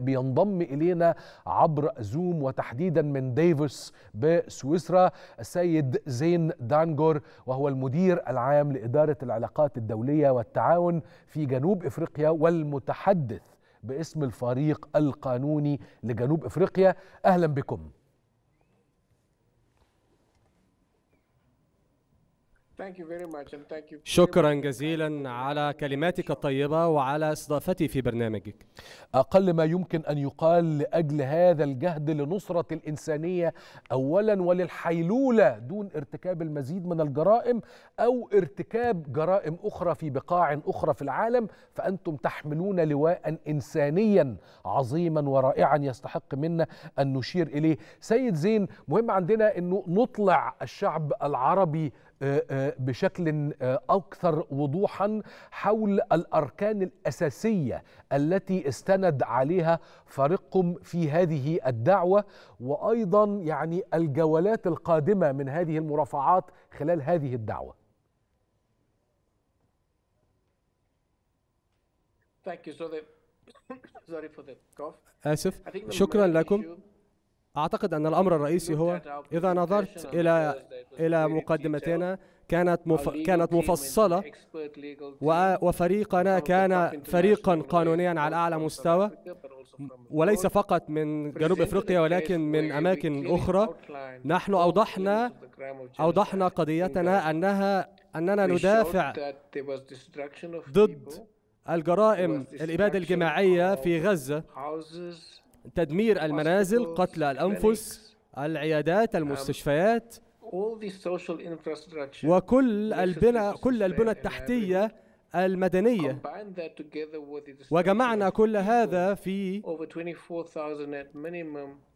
بينضم إلينا عبر زوم وتحديدا من ديفوس بسويسرا السيد زين دانجور وهو المدير العام لإدارة العلاقات الدولية والتعاون في جنوب إفريقيا والمتحدث باسم الفريق القانوني لجنوب إفريقيا أهلا بكم شكرا جزيلا على كلماتك الطيبة وعلى استضافتي في برنامجك أقل ما يمكن أن يقال لأجل هذا الجهد لنصرة الإنسانية أولا وللحيلولة دون ارتكاب المزيد من الجرائم أو ارتكاب جرائم أخرى في بقاع أخرى في العالم فأنتم تحملون لواء إنسانيا عظيما ورائعا يستحق منا أن نشير إليه سيد زين مهم عندنا أنه نطلع الشعب العربي آه، آه، بشكل آه، اكثر وضوحا حول الاركان الاساسيه التي استند عليها فريقكم في هذه الدعوه وايضا يعني الجولات القادمه من هذه المرافعات خلال هذه الدعوه. آسف شكرا لكم أعتقد أن الأمر الرئيسي هو إذا نظرت إلى إلى مقدمتنا كانت مف... كانت مفصلة و... وفريقنا كان فريقا قانونيا على أعلى مستوى وليس فقط من جنوب افريقيا ولكن من اماكن اخرى نحن اوضحنا اوضحنا قضيتنا انها اننا ندافع ضد الجرائم الاباده الجماعيه في غزه تدمير المنازل قتل الانفس العيادات um, المستشفيات وكل البنى كل البنى التحتية المدنية وجمعنا كل هذا في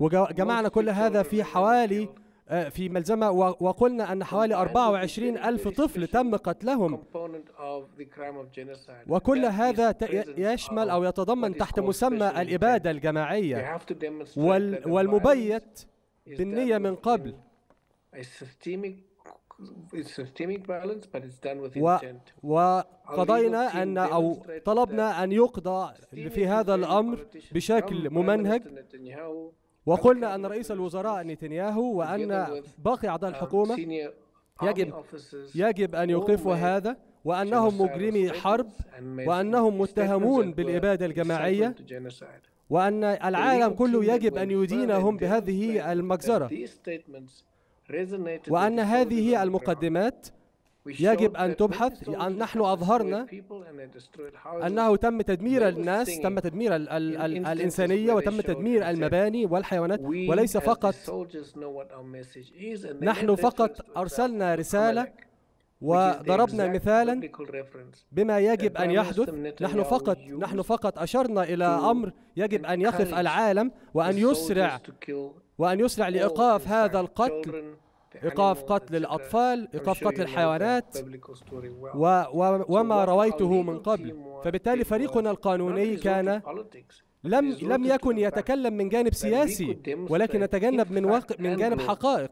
وجمعنا كل هذا في حوالي آه، في ملزمة وقلنا أن حوالي 24 ألف طفل تم قتلهم وكل هذا يشمل أو يتضمن تحت مسمى الإبادة الجماعية والمبيت بالنية من قبل وقضينا أن أو طلبنا أن يقضى في هذا الأمر بشكل ممنهج وقلنا أن رئيس الوزراء نتنياهو وأن باقي أعضاء um, الحكومة يجب يجب أن يوقفوا هذا وأنهم مجرمي حرب وأنهم متهمون بالإبادة الجماعية وأن العالم كله يجب أن يدينهم بهذه المجزرة وأن هذه المقدمات يجب أن تبحث أن نحن أظهرنا أنه تم تدمير الناس تم تدمير الـ الـ الـ الإنسانية وتم تدمير المباني والحيوانات وليس فقط نحن فقط أرسلنا رسالة وضربنا مثالا بما يجب أن يحدث نحن فقط نحن فقط أشرنا إلى أمر يجب أن يقف العالم وأن يسرع وأن يسرع لإيقاف هذا القتل إيقاف قتل الأطفال إيقاف قتل الحيوانات و و وما رويته من قبل فبالتالي فريقنا القانوني كان لم لم يكن يتكلم من جانب سياسي ولكن يتجنب من واقع من جانب حقائق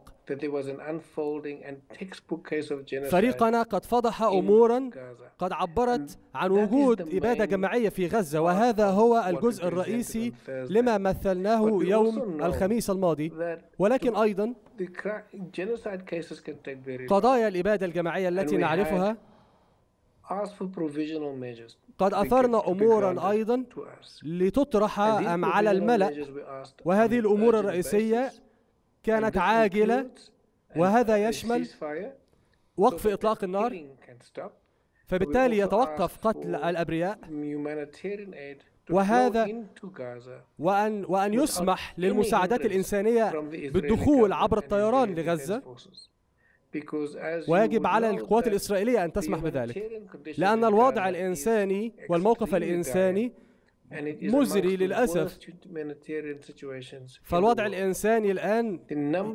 فريقنا قد فضح امورا قد عبرت عن وجود اباده جماعيه في غزه وهذا هو الجزء الرئيسي لما مثلناه يوم الخميس الماضي ولكن ايضا قضايا الاباده الجماعيه التي نعرفها قد أثرنا أمورا أيضا لتطرح على الملأ وهذه الأمور الرئيسية كانت عاجلة وهذا يشمل وقف إطلاق النار فبالتالي يتوقف قتل الأبرياء وهذا وأن, وأن يسمح للمساعدات الإنسانية بالدخول عبر الطيران لغزة ويجب على القوات الإسرائيلية أن تسمح بذلك لأن الوضع الإنساني والموقف الإنساني مزري للأسف فالوضع الإنساني الآن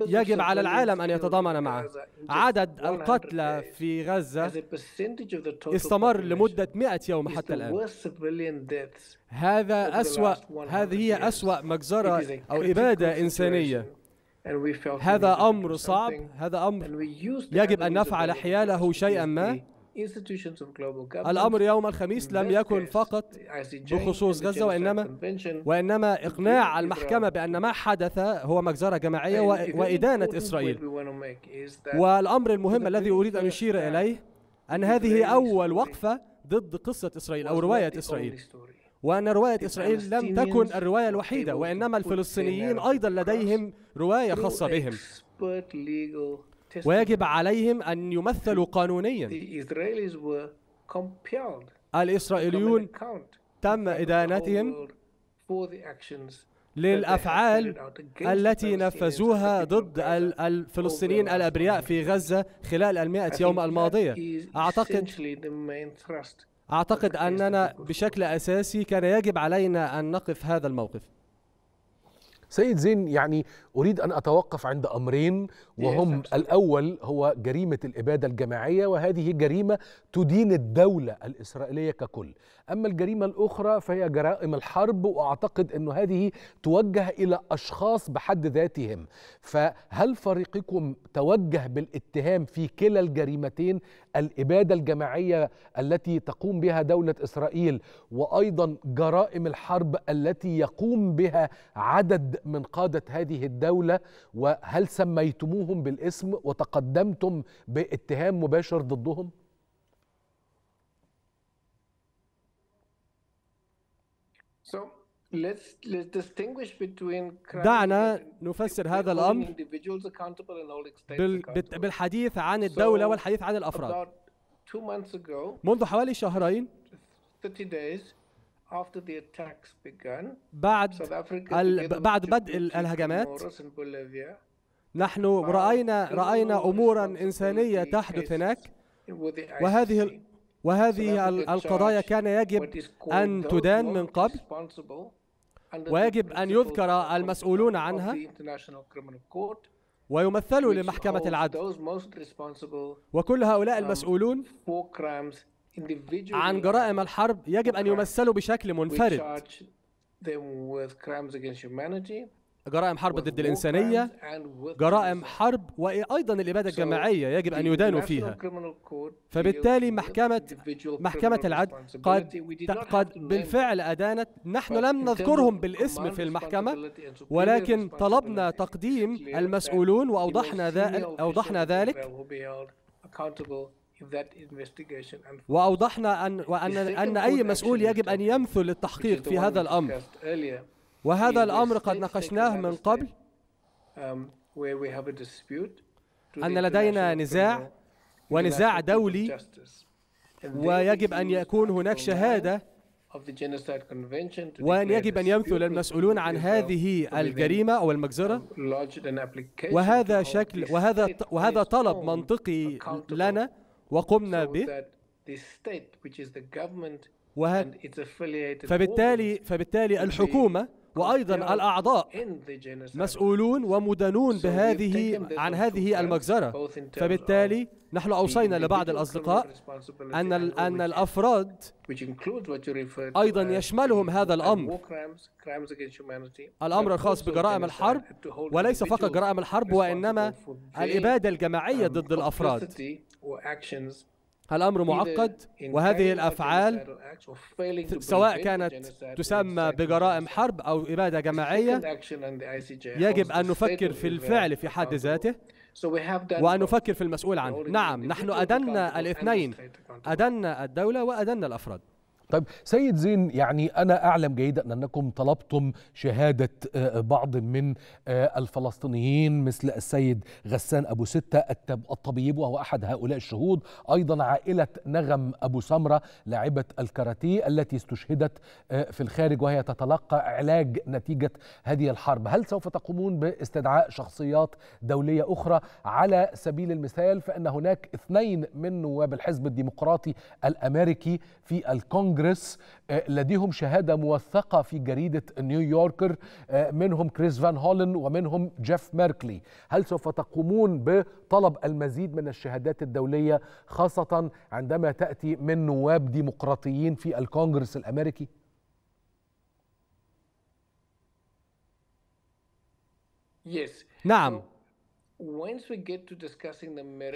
يجب على العالم أن يتضامن معه عدد القتلى في غزة استمر لمدة 100 يوم حتى الآن هذا أسوأ هذه هي أسوأ مجزرة أو إبادة إنسانية هذا أمر صعب هذا أمر يجب أن نفعل حياله شيئا ما الأمر يوم الخميس لم يكن فقط بخصوص غزة وإنما وإنما إقناع المحكمة بأن ما حدث هو مجزرة جماعية وإدانة إسرائيل والأمر المهم الذي أريد أن أشير إليه أن هذه أول وقفة ضد قصة إسرائيل أو رواية إسرائيل وأن رواية إسرائيل لم تكن الرواية الوحيدة وإنما الفلسطينيين أيضا لديهم رواية خاصة بهم ويجب عليهم أن يمثلوا قانونيا الإسرائيليون تم إدانتهم للأفعال التي نفذوها ضد الفلسطينيين الأبرياء في غزة خلال المائة يوم الماضية أعتقد أعتقد أننا بشكل أساسي كان يجب علينا أن نقف هذا الموقف سيد زين يعني أريد أن أتوقف عند أمرين وهم الأول هو جريمة الإبادة الجماعية وهذه جريمة تدين الدولة الإسرائيلية ككل أما الجريمة الأخرى فهي جرائم الحرب وأعتقد أن هذه توجه إلى أشخاص بحد ذاتهم فهل فريقكم توجه بالاتهام في كلا الجريمتين الإبادة الجماعية التي تقوم بها دولة إسرائيل وأيضا جرائم الحرب التي يقوم بها عدد من قادة هذه الدولة وهل سميتموهم بالاسم وتقدمتم باتهام مباشر ضدهم؟ دعنا نفسر هذا الأمر بالحديث عن الدولة والحديث عن الأفراد منذ حوالي شهرين بعد بعد بدء الهجمات نحن رأينا رأينا أمورا إنسانية تحدث هناك وهذه وهذه القضايا كان يجب أن تدان من قبل ويجب أن يذكر المسؤولون عنها ويمثلوا لمحكمة العدل وكل هؤلاء um, المسؤولون عن جرائم الحرب يجب أن يمثلوا بشكل منفرد جرائم حرب ضد الإنسانية جرائم حرب وأيضا الإبادة الجماعية يجب أن يدانوا فيها فبالتالي محكمة محكمة العدل قد قد بالفعل أدانت نحن لم نذكرهم بالاسم في المحكمة ولكن طلبنا تقديم المسؤولون وأوضحنا ذلك أوضحنا ذلك وأوضحنا أن وأن أن أي مسؤول يجب أن يمثل التحقيق في هذا الأمر وهذا الأمر قد ناقشناه من قبل um, أن لدينا نزاع ونزاع دولي ويجب أن يكون هناك شهادة وأن يجب أن يمثل المسؤولون عن هذه الجريمة أو um, المجزرة وهذا شكل وهذا وهذا طلب منطقي لنا وقمنا به فبالتالي فبالتالي الحكومة وأيضا الأعضاء مسؤولون ومدنون بهذه عن هذه المجزرة فبالتالي نحن أوصينا لبعض الأصدقاء أن أن الأفراد أيضا يشملهم هذا الأمر الأمر الخاص بجرائم الحرب وليس فقط جرائم الحرب وإنما الإبادة الجماعية ضد um, الأفراد الأمر معقد وهذه الأفعال سواء كانت تسمى بجرائم حرب أو إبادة جماعية يجب أن نفكر في الفعل في حد ذاته وأن نفكر في المسؤول عنه نعم نحن أدنا الاثنين أدنا الدولة وأدنا الأفراد طيب سيد زين يعني أنا أعلم جيدا أنكم طلبتم شهادة آه، بعض من آه، الفلسطينيين مثل السيد غسان أبو ستة الطبيب وهو أحد هؤلاء الشهود أيضا عائلة نغم أبو سمرة لاعبة الكاراتيه التي استشهدت آه، في الخارج وهي تتلقى علاج نتيجة هذه الحرب هل سوف تقومون باستدعاء شخصيات دولية أخرى على سبيل المثال فإن هناك اثنين من نواب الحزب الديمقراطي الأمريكي في الكونغرس الكونجرس آه، لديهم شهادة موثقة في جريدة نيويوركر آه، منهم كريس فان هولن ومنهم جيف ميركلي هل سوف تقومون بطلب المزيد من الشهادات الدولية خاصة عندما تأتي من نواب ديمقراطيين في الكونجرس الأمريكي؟ نعم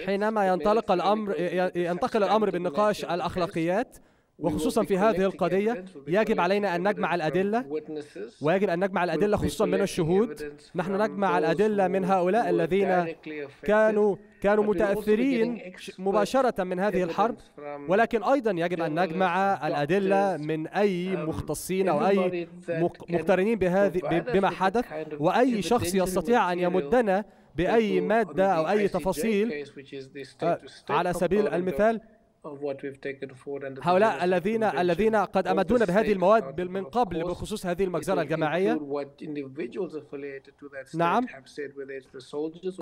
حينما ينطلق الامر ينتقل الامر بالنقاش الاخلاقيات وخصوصا في هذه القضية يجب علينا أن نجمع الأدلة ويجب أن نجمع الأدلة خصوصا من الشهود نحن نجمع الأدلة من هؤلاء الذين كانوا كانوا متأثرين مباشرة من هذه الحرب ولكن أيضا يجب أن نجمع الأدلة من أي مختصين أو أي مقترنين بهذه بما حدث وأي شخص يستطيع أن يمدنا بأي مادة أو أي تفاصيل آه، على سبيل المثال هؤلاء الذين الذين قد امدونا بهذه المواد من قبل بخصوص هذه المجزره الجماعيه نعم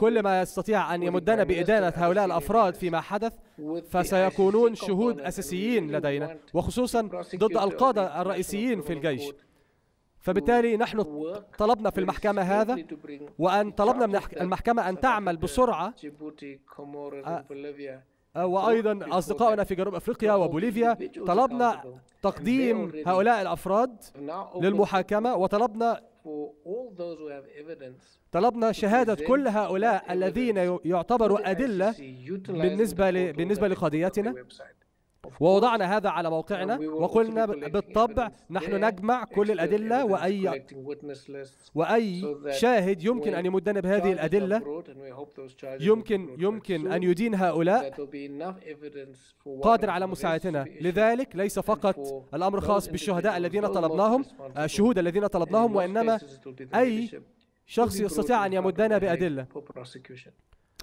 كل ما يستطيع ان يمدنا بادانه هؤلاء الافراد فيما حدث فسيكونون شهود اساسيين لدينا وخصوصا ضد القاده الرئيسيين في الجيش فبالتالي نحن طلبنا في المحكمة هذا وأن طلبنا من المحكمة أن تعمل بسرعة آه. آه، وأيضا أصدقائنا في جنوب أفريقيا وبوليفيا طلبنا تقديم هؤلاء الأفراد للمحاكمة وطلبنا طلبنا شهادة كل هؤلاء الذين يعتبروا أدلة بالنسبة بالنسبة لقضيتنا ووضعنا هذا على موقعنا وقلنا بالطبع نحن نجمع كل الأدلة وأي وأي شاهد يمكن أن يمدنا بهذه الأدلة يمكن يمكن أن يدين هؤلاء قادر على مساعدتنا لذلك ليس فقط الأمر خاص بالشهداء آه، الذين طلبناهم الشهود الذين طلبناهم وإنما أي شخص يستطيع أن يمدنا بأدلة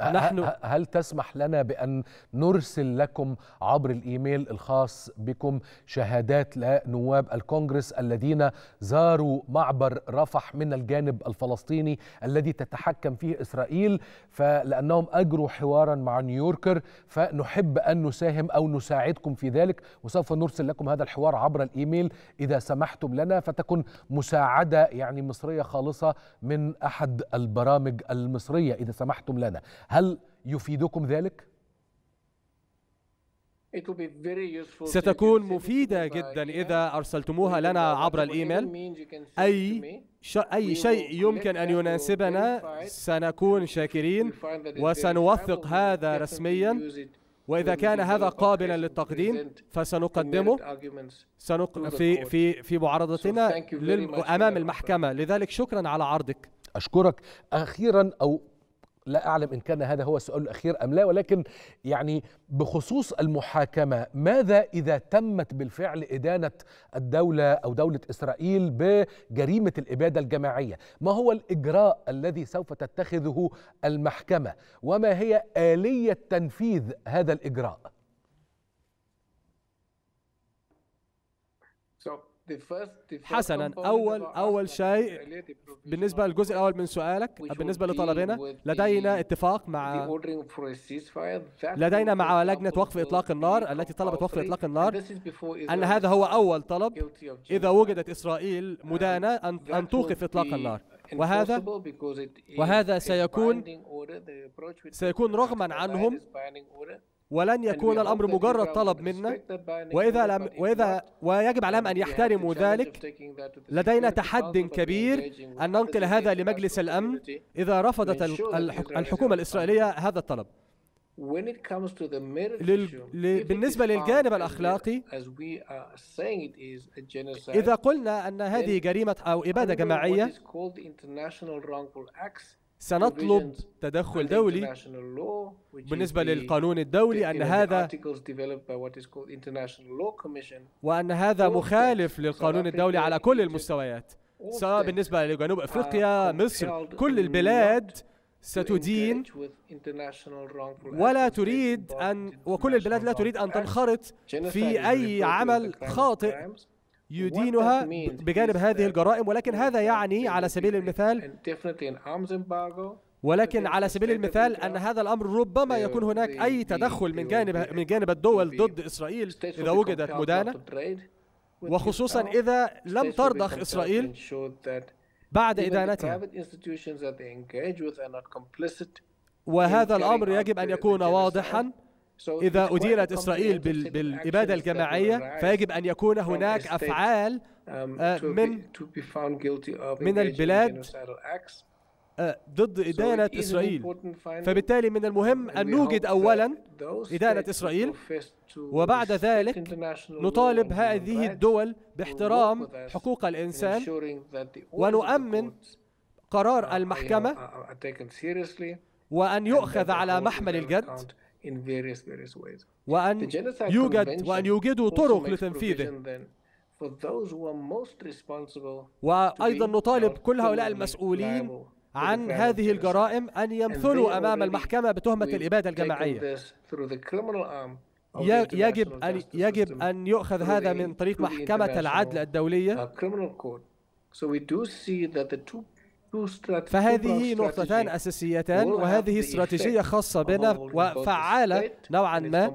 نحن هل تسمح لنا بأن نرسل لكم عبر الإيميل الخاص بكم شهادات لنواب الكونغرس الذين زاروا معبر رفح من الجانب الفلسطيني الذي تتحكم فيه إسرائيل فلأنهم أجروا حوارا مع نيويوركر فنحب أن نساهم أو نساعدكم في ذلك وسوف نرسل لكم هذا الحوار عبر الإيميل إذا سمحتم لنا فتكن مساعدة يعني مصرية خالصة من أحد البرامج المصرية إذا سمحتم لنا هل يفيدكم ذلك؟ ستكون مفيدة جدا إذا أرسلتموها لنا عبر الإيميل أي أي شيء يمكن أن يناسبنا سنكون شاكرين وسنوثق هذا رسميا وإذا كان هذا قابلا للتقديم فسنقدمه سنق... في في في معارضتنا أمام المحكمة لذلك شكرا على عرضك أشكرك أخيرا أو لا أعلم إن كان هذا هو السؤال الأخير أم لا ولكن يعني بخصوص المحاكمة ماذا إذا تمت بالفعل إدانة الدولة أو دولة إسرائيل بجريمة الإبادة الجماعية ما هو الإجراء الذي سوف تتخذه المحكمة وما هي آلية تنفيذ هذا الإجراء حسنا اول اول شيء بالنسبه للجزء الاول من سؤالك بالنسبه لطلبنا لدينا اتفاق مع لدينا مع لجنه وقف اطلاق النار التي طلبت وقف اطلاق النار ان هذا هو اول طلب اذا وجدت اسرائيل مدانه ان ان توقف اطلاق النار وهذا وهذا سيكون سيكون رغما عنهم ولن يكون الأمر مجرد طلب منا وإذا لم وإذا ويجب عليهم أن يحترموا ذلك لدينا تحد كبير أن ننقل هذا لمجلس الأمن إذا رفضت الحكومة الإسرائيلية هذا الطلب بالنسبة للجانب الأخلاقي إذا قلنا أن هذه جريمة أو إبادة جماعية سنطلب تدخل دولي بالنسبة للقانون الدولي أن هذا وأن هذا مخالف للقانون الدولي على كل المستويات سواء بالنسبة لجنوب أفريقيا مصر كل البلاد ستدين ولا تريد أن وكل البلاد لا تريد أن تنخرط في أي عمل خاطئ يدينها بجانب هذه الجرائم ولكن هذا يعني على سبيل المثال ولكن على سبيل المثال ان هذا الامر ربما يكون هناك اي تدخل من جانب من جانب الدول ضد اسرائيل اذا وجدت مدانه وخصوصا اذا لم ترضخ اسرائيل بعد إدانتها وهذا الأمر يجب أن يكون واضحا إذا أديرت إسرائيل بالإبادة الجماعية فيجب أن يكون هناك أفعال um, آه، من من البلاد آه، ضد إدانة إسرائيل فبالتالي من المهم أن نوجد أولا إدانة إسرائيل وبعد ذلك نطالب هذه الدول باحترام حقوق الإنسان ونؤمن قرار uh, المحكمة uh, وأن يؤخذ على محمل الجد in various, various ways. وأن يوجد وأن يوجدوا طرق لتنفيذه. وأيضا نطالب كل هؤلاء المسؤولين عن هذه الجرائم أن يمثلوا أمام المحكمة بتهمة الإبادة الجماعية. يجب أن يجب أن يؤخذ هذا من طريق محكمة العدل الدولية. Uh, فهذه نقطتان أساسيتان وهذه استراتيجية خاصة بنا وفعالة نوعا ما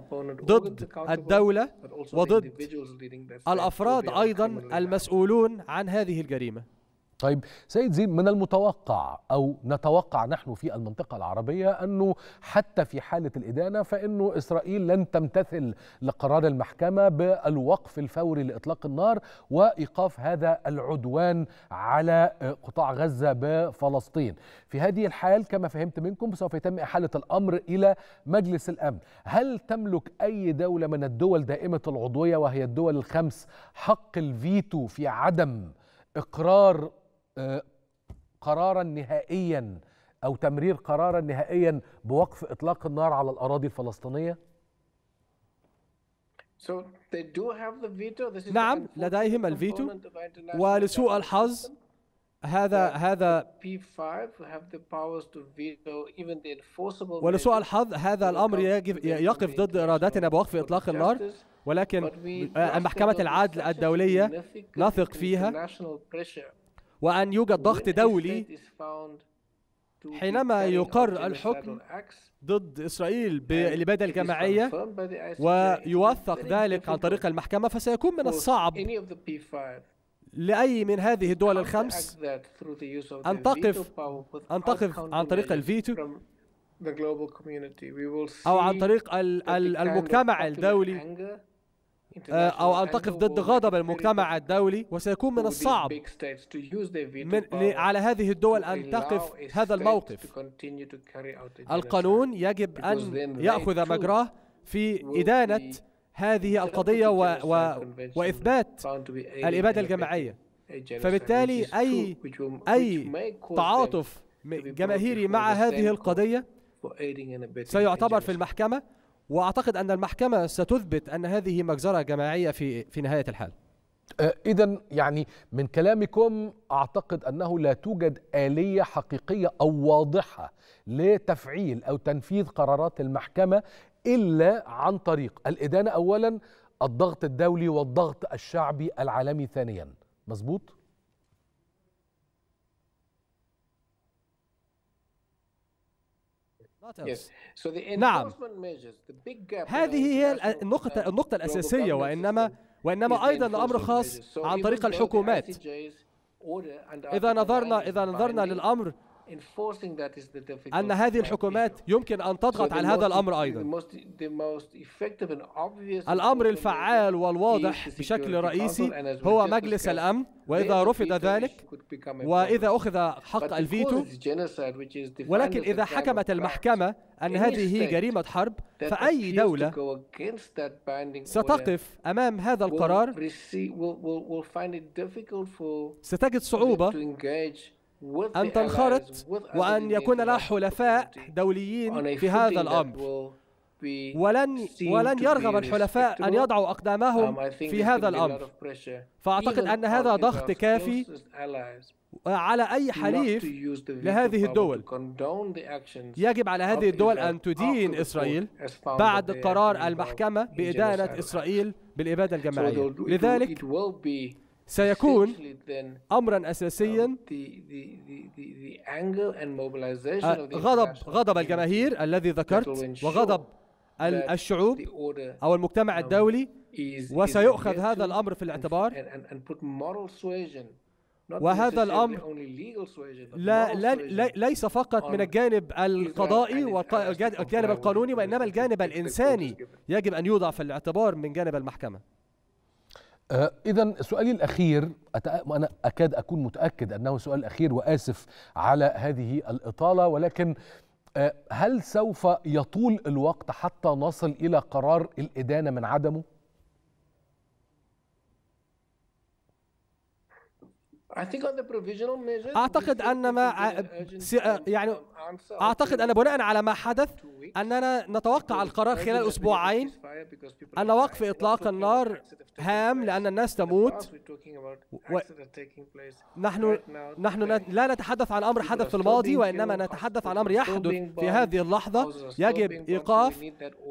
ضد الدولة وضد الأفراد أيضا المسؤولون عن هذه الجريمة طيب سيد زين من المتوقع او نتوقع نحن في المنطقه العربيه انه حتى في حاله الادانه فانه اسرائيل لن تمتثل لقرار المحكمه بالوقف الفوري لاطلاق النار وايقاف هذا العدوان على آه، قطاع غزه بفلسطين. في هذه الحال كما فهمت منكم سوف يتم احاله الامر الى مجلس الامن. هل تملك اي دوله من الدول دائمه العضويه وهي الدول الخمس حق الفيتو في عدم اقرار قرارا نهائيا او تمرير قرارا نهائيا بوقف اطلاق النار على الاراضي الفلسطينيه؟ نعم لديهم الفيتو ولسوء الحظ هذا هذا ولسوء الحظ هذا الامر يجب يقف ضد ارادتنا بوقف اطلاق النار ولكن محكمه العدل الدوليه نثق فيها وأن يوجد ضغط دولي حينما يقر الحكم ضد إسرائيل بالإبادة الجماعية ويوثق ذلك عن طريق المحكمة فسيكون من الصعب لأي من هذه الدول الخمس أن تقف أن تقف عن طريق الفيتو أو عن طريق المجتمع الدولي آه، أو أن تقف ضد غضب المجتمع الدولي وسيكون من الصعب من على هذه الدول أن تقف هذا الموقف القانون يجب أن يأخذ مجراه في إدانة هذه القضية و... و... وإثبات الإبادة الجماعية فبالتالي أي أي تعاطف جماهيري مع هذه القضية سيعتبر في المحكمة واعتقد ان المحكمه ستثبت ان هذه مجزره جماعيه في في نهايه الحال آه، اذا يعني من كلامكم اعتقد انه لا توجد اليه حقيقيه او واضحه لتفعيل او تنفيذ قرارات المحكمه الا عن طريق الادانه اولا الضغط الدولي والضغط الشعبي العالمي ثانيا مظبوط نعم هذه هي النقطة النقطة الأساسية وإنما وإنما أيضا الأمر خاص عن طريق الحكومات إذا نظرنا إذا نظرنا للأمر أن هذه الحكومات يمكن أن تضغط على هذا الأمر أيضا الأمر الفعال والواضح بشكل رئيسي هو مجلس الأمن وإذا رفض ذلك وإذا أخذ حق الفيتو ولكن إذا حكمت المحكمة أن هذه جريمة حرب فأي دولة ستقف أمام هذا القرار ستجد صعوبة أن تنخرط وأن يكون لها حلفاء دوليين في هذا الأمر ولن ولن يرغب الحلفاء أن يضعوا أقدامهم um, في هذا الأمر فأعتقد أن هذا ضغط كافي على أي حليف لهذه الدول يجب على هذه الدول أن تدين إسرائيل بعد قرار المحكمة بإدانة إسرائيل بالإبادة الجماعية لذلك سيكون امرا اساسيا um, آه، غضب غضب الجماهير الذي ذكرت وغضب الشعوب او المجتمع um, الدولي وسيؤخذ هذا الامر في الاعتبار وهذا الامر لا, لا, لا ليس فقط من الجانب القضائي والجانب القانوني وانما الجانب الانساني يجب ان يوضع في الاعتبار من جانب المحكمه آه، إذا سؤالي الأخير أنا أكاد أكون متأكد أنه سؤال أخير وآسف على هذه الإطالة ولكن آه، هل سوف يطول الوقت حتى نصل إلى قرار الإدانة من عدمه؟ اعتقد ان ما آه، يعني اعتقد ان بناء على ما حدث اننا نتوقع القرار خلال اسبوعين ان وقف اطلاق النار هام لان الناس تموت و... نحن نحن لا نتحدث عن امر حدث في الماضي وانما نتحدث عن امر يحدث في هذه اللحظه يجب ايقاف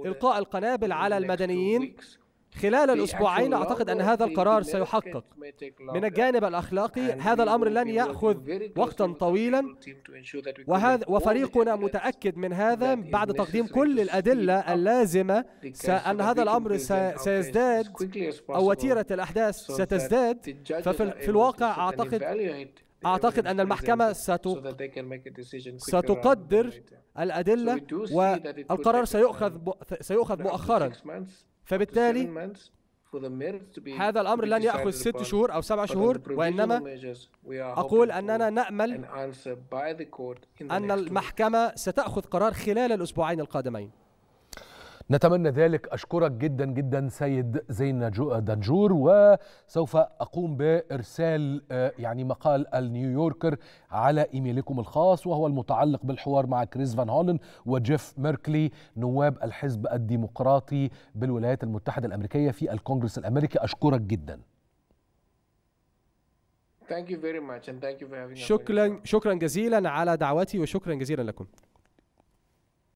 القاء القنابل على المدنيين خلال الأسبوعين أعتقد أن هذا القرار سيحقق من الجانب الأخلاقي هذا الأمر لن يأخذ وقتا طويلا وهذا وفريقنا متأكد من هذا بعد تقديم كل الأدلة اللازمة أن هذا الأمر سيزداد أو وتيرة الأحداث ستزداد ففي الواقع أعتقد أعتقد أن المحكمة ستقدر الأدلة والقرار سيؤخذ um, سيؤخذ مؤخرا فبالتالي هذا الأمر لن يأخذ ست شهور أو سبع شهور وإنما أقول أننا نأمل أن المحكمة ستأخذ قرار خلال الأسبوعين القادمين نتمنى ذلك أشكرك جدا جدا سيد زين دنجور وسوف أقوم بإرسال آه، يعني مقال النيويوركر على إيميلكم الخاص وهو المتعلق بالحوار مع كريس فان هولن وجيف ميركلي نواب الحزب الديمقراطي بالولايات المتحدة الأمريكية في الكونغرس الأمريكي أشكرك جدا شكرا شكرا جزيلا على دعوتي وشكرا جزيلا لكم